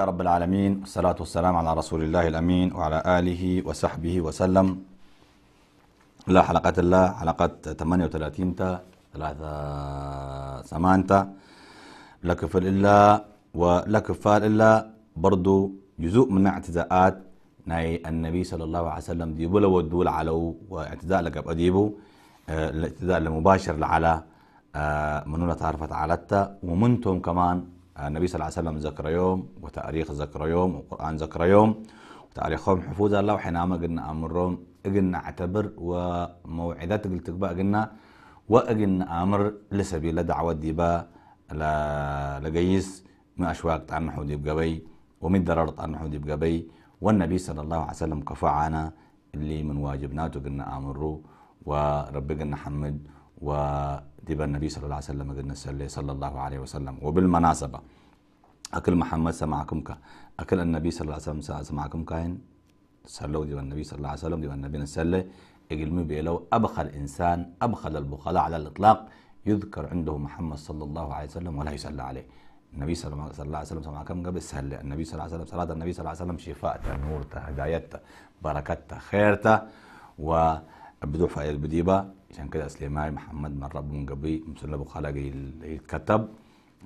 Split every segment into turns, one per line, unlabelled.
لله رب العالمين والصلاة والسلام على رسول الله الأمين وعلى آله وصحبه وسلم لا حلقة الله حلقة 38 تا ثلاثة سمانتا لا فل إلا ولا فال إلا برضو جزء من اعتداءات ناي النبي صلى الله عليه وسلم ديبو لو الدول علو واعتداء لقب أديبو الاعتداء المباشر على آه، منونة تعرفت على ومنتم كمان النبي صلى الله عليه وسلم ذكر يوم وتاريخ ذكر يوم وقرآن ذكر يوم وتاريخهم حفوظ الله وحنام قلنا أمرهم قلنا اعتبر وموعدات قلت تقبأ قلنا وقلنا أمر لسبيل دعوة ديبا لقيس من أشواق عن ديب قبي ومن درارة عن ديب قبي والنبي صلى الله عليه وسلم كفى عنا اللي من واجبناته قلنا أمره وربي قلنا حمد وديب النبي صلى الله عليه وسلم قلنا صلى الله عليه وسلم وبالمناسبة أكل محمد سمعكم أكل النبي صلى الله عليه وسلم سمعكم كاين صلوا ديب النبي صلى الله عليه وسلم ديب النبي نسلي يقلمي بيلو أبخل إنسان أبخل البخلاء على الإطلاق يذكر عنده محمد صلى الله عليه وسلم ولا يسلى عليه النبي صلى الله عليه وسلم سمع كم قبل سهل النبي صلى الله عليه وسلم صلاة النبي صلى الله عليه وسلم شفاءته نورته هدايته بركته خيرته وبدو فائد بديبة عشان كده سليمان محمد من رب من قبي ابو خالق يتكتب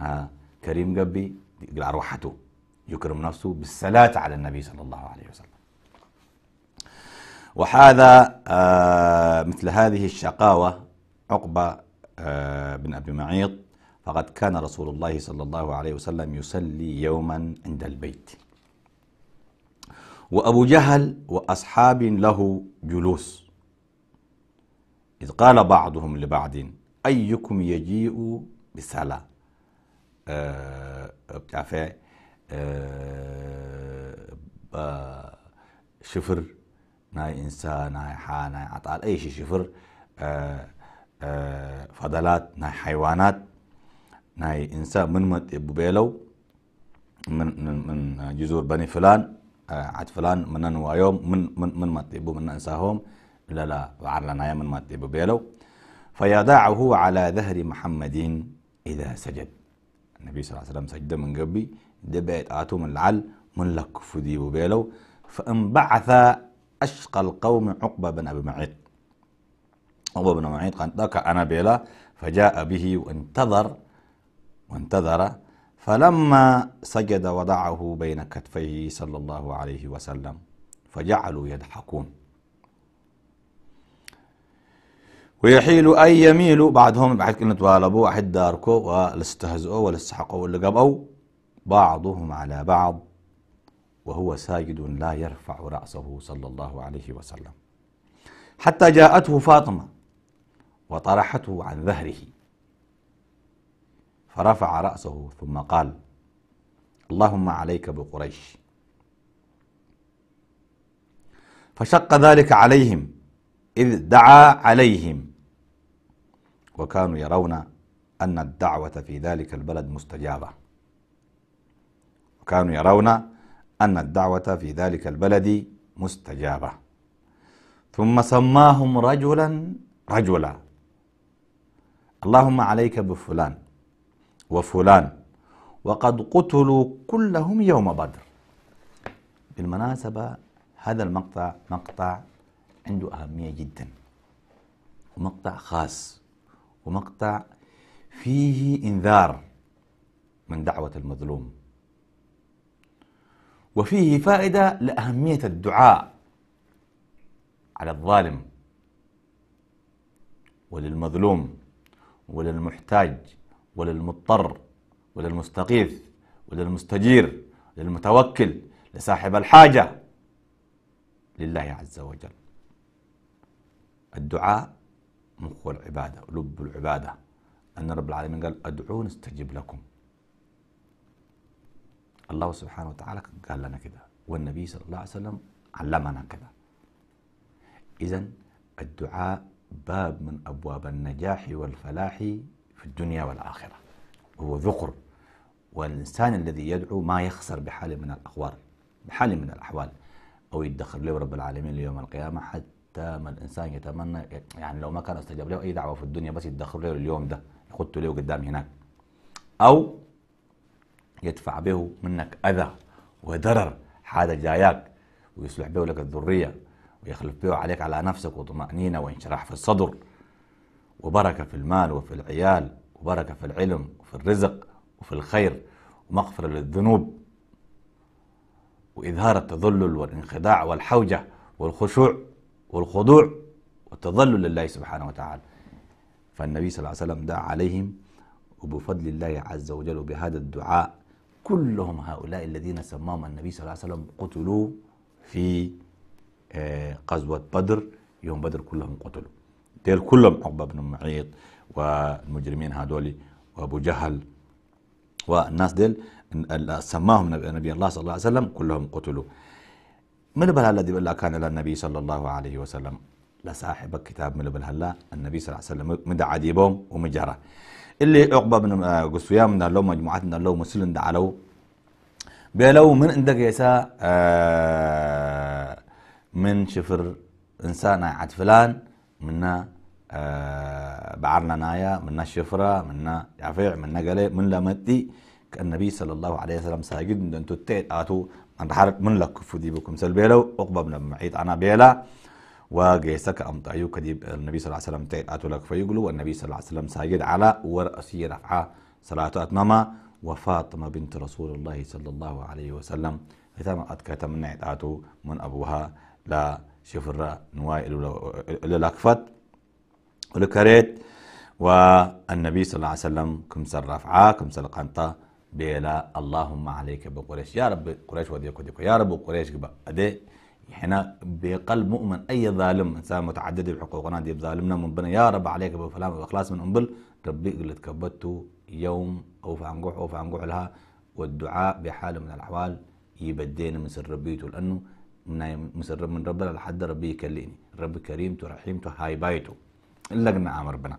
آه كريم قبي يقلع روحته يكرم نفسه بالصلاة على النبي صلى الله عليه وسلم وهذا آه مثل هذه الشقاوة عقبة آه بن أبي معيط فقد كان رسول الله صلى الله عليه وسلم يصلي يوما عند البيت وأبو جهل وأصحاب له جلوس إذ قال بعضهم لبعض أيكم يجيء بصلاة بتاع آه، آه، شفر ناي إنسان ناي حا ناي عطال أي شيء شفر آه، فضلات ناي حيوانات ناي إنسان من مت ببيلو من من من جذور بني فلان عاد فلان من نوايوم من من من مت من إنساهم للا وعلى نايمن من مات بيلو فيضعه على ظهر محمد إذا سجد النبي صلى الله عليه وسلم سجد من قبي دبيت آتو من العل من لك فدي ببيلو فانبعث أشقى القوم عقبة بن أبي معيط عقبة بن معيط قال ذاك أنا بيلا فجاء به وانتظر وانتظر فلما سجد وضعه بين كتفيه صلى الله عليه وسلم فجعلوا يضحكون ويحيل أي يميل بعضهم بعد كلمة والبوا أحد داركو والاستهزؤوا والاستحقوا واللقبوا بعضهم على بعض وهو ساجد لا يرفع رأسه صلى الله عليه وسلم حتى جاءته فاطمة وطرحته عن ظهره فرفع رأسه ثم قال اللهم عليك بقريش فشق ذلك عليهم إذ دعا عليهم وكانوا يرون أن الدعوة في ذلك البلد مستجابة وكانوا يرون أن الدعوة في ذلك البلد مستجابة ثم سماهم رجلا رجلا اللهم عليك بفلان وفلان وقد قتلوا كلهم يوم بدر بالمناسبة هذا المقطع مقطع عنده أهمية جدا ومقطع خاص ومقطع فيه إنذار من دعوة المظلوم وفيه فائدة لأهمية الدعاء على الظالم وللمظلوم وللمحتاج وللمضطر وللمستغيث وللمستجير للمتوكل لصاحب الحاجة لله عز وجل الدعاء مخ العبادة لب العبادة أن رب العالمين قال أدعوني استجب لكم الله سبحانه وتعالى قال لنا كده والنبي صلى الله عليه وسلم علمنا كده إذا الدعاء باب من أبواب النجاح والفلاح في الدنيا والآخرة هو ذخر والإنسان الذي يدعو ما يخسر بحال من الأخوار بحال من الأحوال أو يدخر له رب العالمين ليوم القيامة حتى ما الانسان يتمنى يعني لو ما كان استجاب له اي دعوه في الدنيا بس يدخلوا له اليوم ده يخطه له قدام هناك او يدفع به منك اذى وضرر حاجه جاياك ويصلح به لك الذريه ويخلف به عليك على نفسك وطمأنينة وانشراح في الصدر وبركة في المال وفي العيال وبركة في العلم وفي الرزق وفي الخير ومغفرة للذنوب وإظهار التذلل والانخداع والحوجة والخشوع والخضوع والتذلل لله سبحانه وتعالى فالنبي صلى الله عليه وسلم دعا عليهم وبفضل الله عز وجل وبهذا الدعاء كلهم هؤلاء الذين سماهم النبي صلى الله عليه وسلم قتلوا في آه، غزوة بدر يوم بدر كلهم قتلوا ديل كلهم عقبة بن معيط والمجرمين هذول وأبو جهل والناس ديل سماهم نبي الله صلى الله عليه وسلم كلهم قتلوا من بل هلا دبل كان إلى النبي صلى الله عليه وسلم لصاحب كتاب من بل هلا النبي صلى الله عليه وسلم من عديبهم ومجرة اللي عقبه آه، من قصويا من لو من لو مسلم دعلو بلو من عندك يسا آه من شفر إنسان عاد فلان منا آه، بعرنا نايا منا الشفرة منا يعفيع منا قلي من لمتي النبي صلى الله عليه وسلم ساجد انتو تيت اتو حرك من لك فدي بكم سلبيلو عقبه بن معيد انا بيلا وجيسك امطعيو كديب النبي صلى الله عليه وسلم تيت أتو لك فيقولوا والنبي صلى الله عليه وسلم ساجد على ورأسي رفعه صلاة أتمامة وفاطمة بنت رسول الله صلى الله عليه وسلم ختام أتكات من أتو من أبوها لا شفرة نواي إلى لكفت ولكريت والنبي صلى الله عليه وسلم كم سر رفعة كم سر قنطة بلا اللهم عليك بقريش يا رب قريش وديك وديك يا رب قريش قبا أدي هنا بقلب مؤمن أي ظالم إنسان متعدد بحقوقنا دي بظالمنا بنا يا رب عليك بفلان وإخلاص من أنبل ربي اللي تكبدته يوم أو فعنقوح اوف فعنقوح لها والدعاء بحال من الأحوال يبدينا من سربيته لأنه من مسرب من ربنا لحد ربي يكلمني ربي كريمته رحيمته هاي بايته لقنا عام ربنا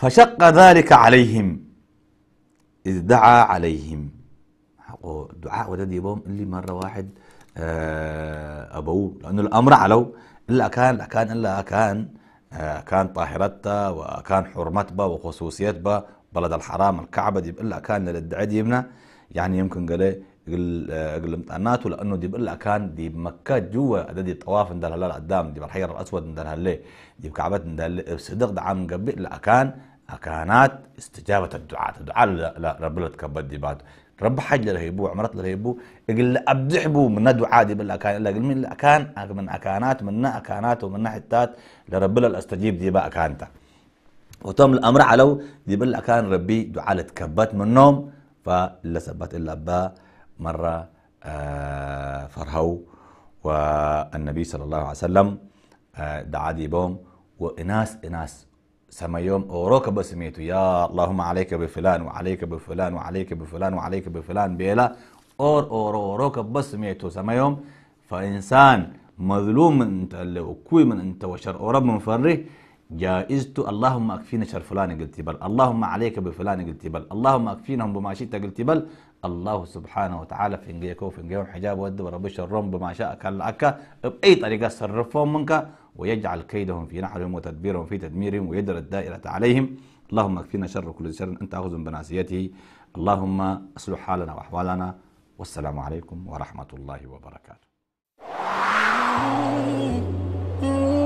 فشق ذلك عليهم إذ دعا عليهم دعاء ودد يبوم اللي مرة واحد آه، أبوه لأنه الأمر علو إلا كان كان إلا كان آه، كان طاهرتها وكان حرمتها وخصوصيتها بلد الحرام الكعبة دي إلا كان للدعاء ديبنا يعني يمكن قال إيه، قل آه، مطعناته لأنه دي إلا كان دي مكة جوا ده دي طواف هلال قدام دي بالحجر الأسود ندلها هلال دي بكعبات ندلها صدق دعام قبل لا كان كانت استجابة الدعاء الدعاء رب لا دي بعد رب حج يبو عمرت يبو يقول بو من دعاء دي بل أكان لا من أكان من أكانات من أكانات ومن حتات لرب لا استجيب ديبا كانت وتم الأمر على دي بالله كان ربي دعاء تكبت من النوم فلا سبت إلا أبا مرة آه فرهو والنبي صلى الله عليه وسلم آه دعا ديبهم وإناس إناس سما يوم أوروك بسميتو يا اللهم عليك بفلان وعليك بفلان وعليك بفلان وعليك بفلان بيلا أور أورو أوروك بسميتو سما يوم فإنسان مظلوم من أنت وكوي من أنت وشر أورب من فري جائزته اللهم أكفينا شر فلان قلت بل اللهم عليك بفلان قلت بل اللهم أكفينهم بما شئت قلت بل الله سبحانه وتعالى في انجيكو في انجيكو حجاب ود ورب شرهم بما شاء كان لك بأي طريقة صرفهم منك ويجعل كيدهم في نحرهم وتدبيرهم في تدميرهم ويدر الدائرة عليهم اللهم اكفينا شر كل شر أنت أخذ بناسيته اللهم اصلح حالنا وأحوالنا والسلام عليكم ورحمة الله وبركاته